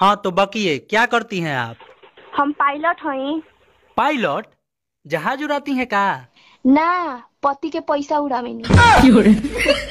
हाँ तो बकिए क्या करती हैं आप हम पायलट हैं पायलट जहाज उड़ाती हैं का ना पति के पैसा उड़ावे नहीं